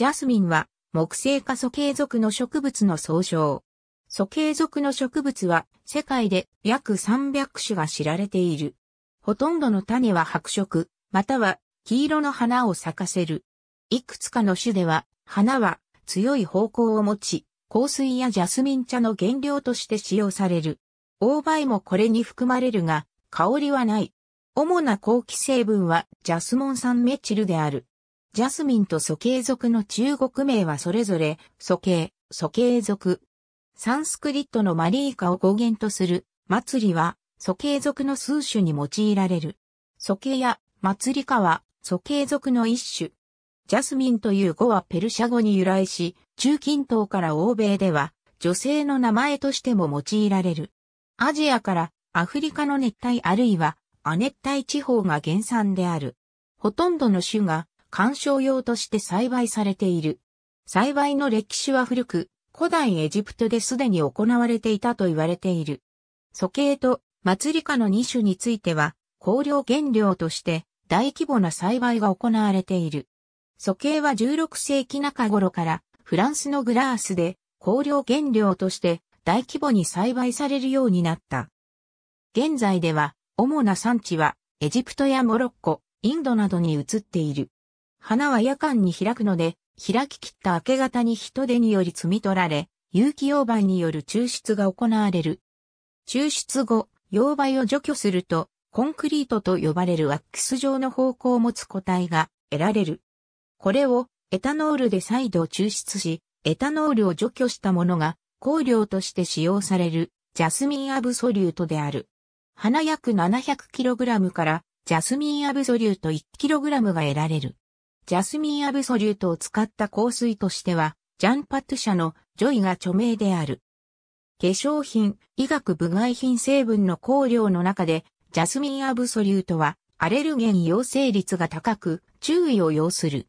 ジャスミンは木製化素系属の植物の総称。素系属の植物は世界で約300種が知られている。ほとんどの種は白色、または黄色の花を咲かせる。いくつかの種では花は強い方向を持ち、香水やジャスミン茶の原料として使用される。大イもこれに含まれるが、香りはない。主な香気成分はジャスモン酸メチルである。ジャスミンと素形族の中国名はそれぞれ、素形、素形族。サンスクリットのマリーカを語源とする、祭りは、素形族の数種に用いられる。素形や、祭りかは、素形族の一種。ジャスミンという語はペルシャ語に由来し、中近東から欧米では、女性の名前としても用いられる。アジアからアフリカの熱帯あるいは亜熱帯地方が原産である。ほとんどの種が観賞用として栽培されている。栽培の歴史は古く、古代エジプトですでに行われていたと言われている。素形と祭り花の2種については、香料原料として大規模な栽培が行われている。素形は16世紀中頃からフランスのグラースで香料原料として大規模に栽培されるようになった。現在では主な産地はエジプトやモロッコ、インドなどに移っている。花は夜間に開くので、開き切った明け方に人手により摘み取られ、有機溶媒による抽出が行われる。抽出後、溶媒を除去すると、コンクリートと呼ばれるワックス状の方向を持つ個体が得られる。これをエタノールで再度抽出し、エタノールを除去したものが香料として使用されるジャスミンアブソリュートである。花約 700kg からジャスミンアブソリュート 1kg が得られる。ジャスミン・アブソリュートを使った香水としては、ジャン・パット社のジョイが著名である。化粧品、医学部外品成分の香料の中で、ジャスミン・アブソリュートは、アレルゲン陽性率が高く、注意を要する。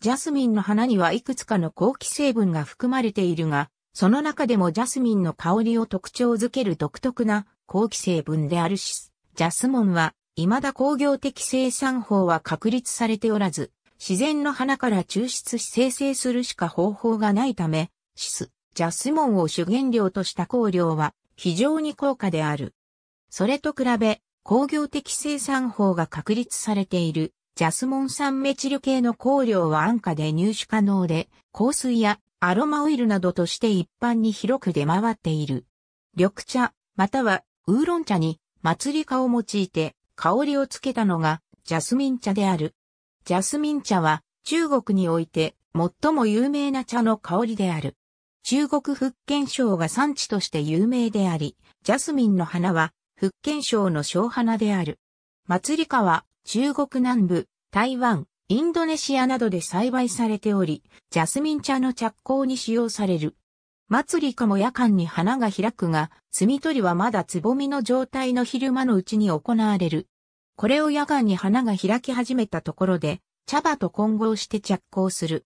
ジャスミンの花にはいくつかの後期成分が含まれているが、その中でもジャスミンの香りを特徴づける独特な後期成分であるシス。ジャスモンは未だ工業的生産法は確立されておらず、自然の花から抽出し生成するしか方法がないため、シス、ジャスモンを主原料とした香料は非常に高価である。それと比べ、工業的生産法が確立されているジャスモン酸メチル系の香料は安価で入手可能で、香水やアロマオイルなどとして一般に広く出回っている。緑茶、またはウーロン茶に祭り化を用いて香りをつけたのがジャスミン茶である。ジャスミン茶は中国において最も有名な茶の香りである。中国福建省が産地として有名であり、ジャスミンの花は福建省の小花である。祭り花は中国南部、台湾、インドネシアなどで栽培されており、ジャスミン茶の着工に使用される。祭りかも夜間に花が開くが、摘み取りはまだつぼみの状態の昼間のうちに行われる。これを夜間に花が開き始めたところで、茶葉と混合して着工する。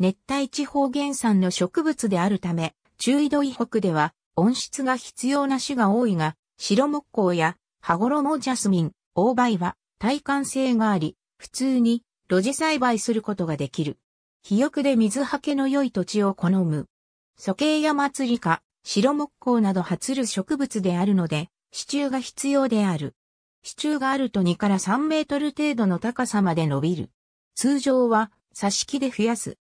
熱帯地方原産の植物であるため、中緯度以北では温室が必要な種が多いが、白木工や羽衣ジャスミン、大梅は耐寒性があり、普通に露地栽培することができる。肥沃で水はけの良い土地を好む。素形や祭りか、白木工など発る植物であるので、支柱が必要である。支柱があると2から3メートル程度の高さまで伸びる。通常は、挿し木で増やす。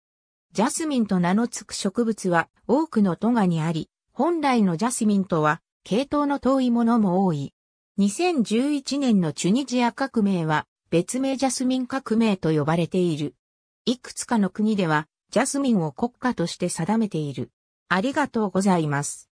ジャスミンと名の付く植物は多くの都賀にあり、本来のジャスミンとは系統の遠いものも多い。2011年のチュニジア革命は別名ジャスミン革命と呼ばれている。いくつかの国ではジャスミンを国家として定めている。ありがとうございます。